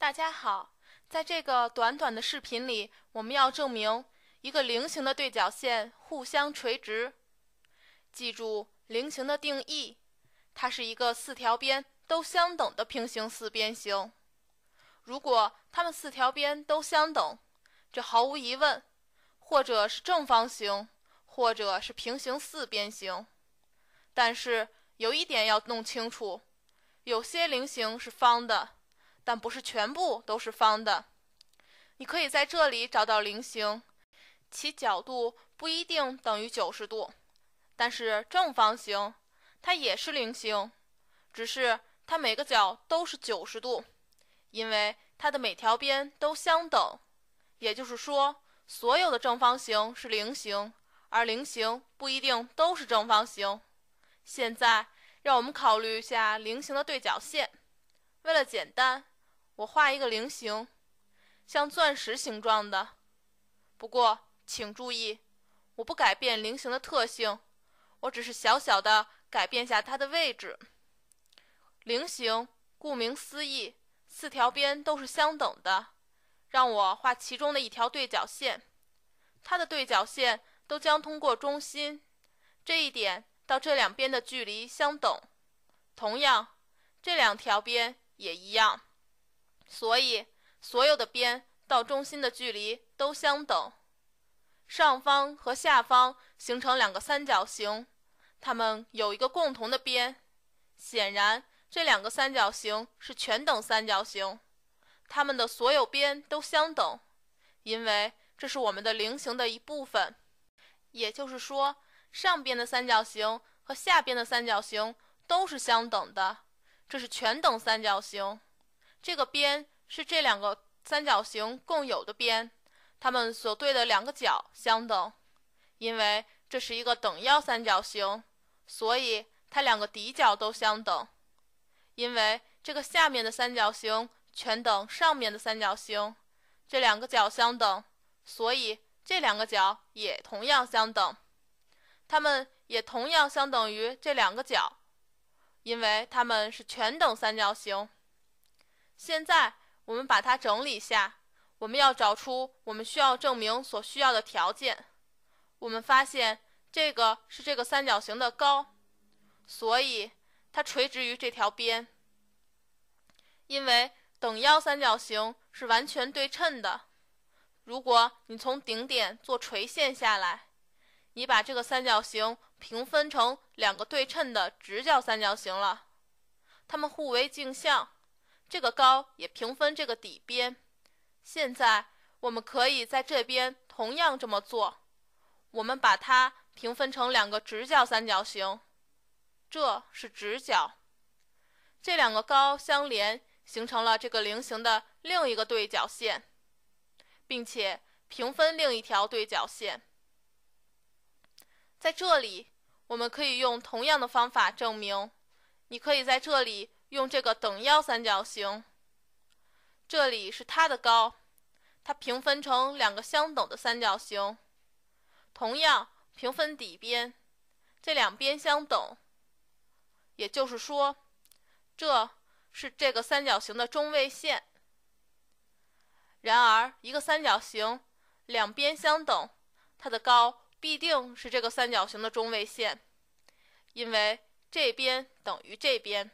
大家好，在这个短短的视频里，我们要证明一个菱形的对角线互相垂直。记住，菱形的定义，它是一个四条边都相等的平行四边形。如果它们四条边都相等，这毫无疑问，或者是正方形，或者是平行四边形。但是有一点要弄清楚，有些菱形是方的。但不是全部都是方的。你可以在这里找到菱形，其角度不一定等于九十度。但是正方形它也是菱形，只是它每个角都是九十度，因为它的每条边都相等。也就是说，所有的正方形是菱形，而菱形不一定都是正方形。现在让我们考虑一下菱形的对角线，为了简单。我画一个菱形，像钻石形状的。不过，请注意，我不改变菱形的特性，我只是小小的改变下它的位置。菱形顾名思义，四条边都是相等的。让我画其中的一条对角线，它的对角线都将通过中心。这一点到这两边的距离相等，同样，这两条边也一样。所以，所有的边到中心的距离都相等。上方和下方形成两个三角形，它们有一个共同的边。显然，这两个三角形是全等三角形，它们的所有边都相等，因为这是我们的菱形的一部分。也就是说，上边的三角形和下边的三角形都是相等的，这是全等三角形。这个边是这两个三角形共有的边，它们所对的两个角相等，因为这是一个等腰三角形，所以它两个底角都相等。因为这个下面的三角形全等上面的三角形，这两个角相等，所以这两个角也同样相等，它们也同样相等于这两个角，因为它们是全等三角形。现在我们把它整理下，我们要找出我们需要证明所需要的条件。我们发现这个是这个三角形的高，所以它垂直于这条边。因为等腰三角形是完全对称的，如果你从顶点做垂线下来，你把这个三角形平分成两个对称的直角三角形了，它们互为镜像。这个高也平分这个底边。现在我们可以在这边同样这么做，我们把它平分成两个直角三角形。这是直角，这两个高相连形成了这个菱形的另一个对角线，并且平分另一条对角线。在这里，我们可以用同样的方法证明。你可以在这里。用这个等腰三角形，这里是它的高，它平分成两个相等的三角形。同样平分底边，这两边相等，也就是说，这是这个三角形的中位线。然而，一个三角形两边相等，它的高必定是这个三角形的中位线，因为这边等于这边。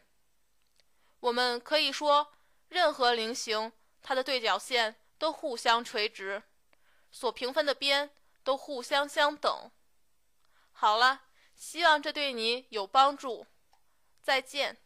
我们可以说，任何菱形，它的对角线都互相垂直，所平分的边都互相相等。好了，希望这对你有帮助。再见。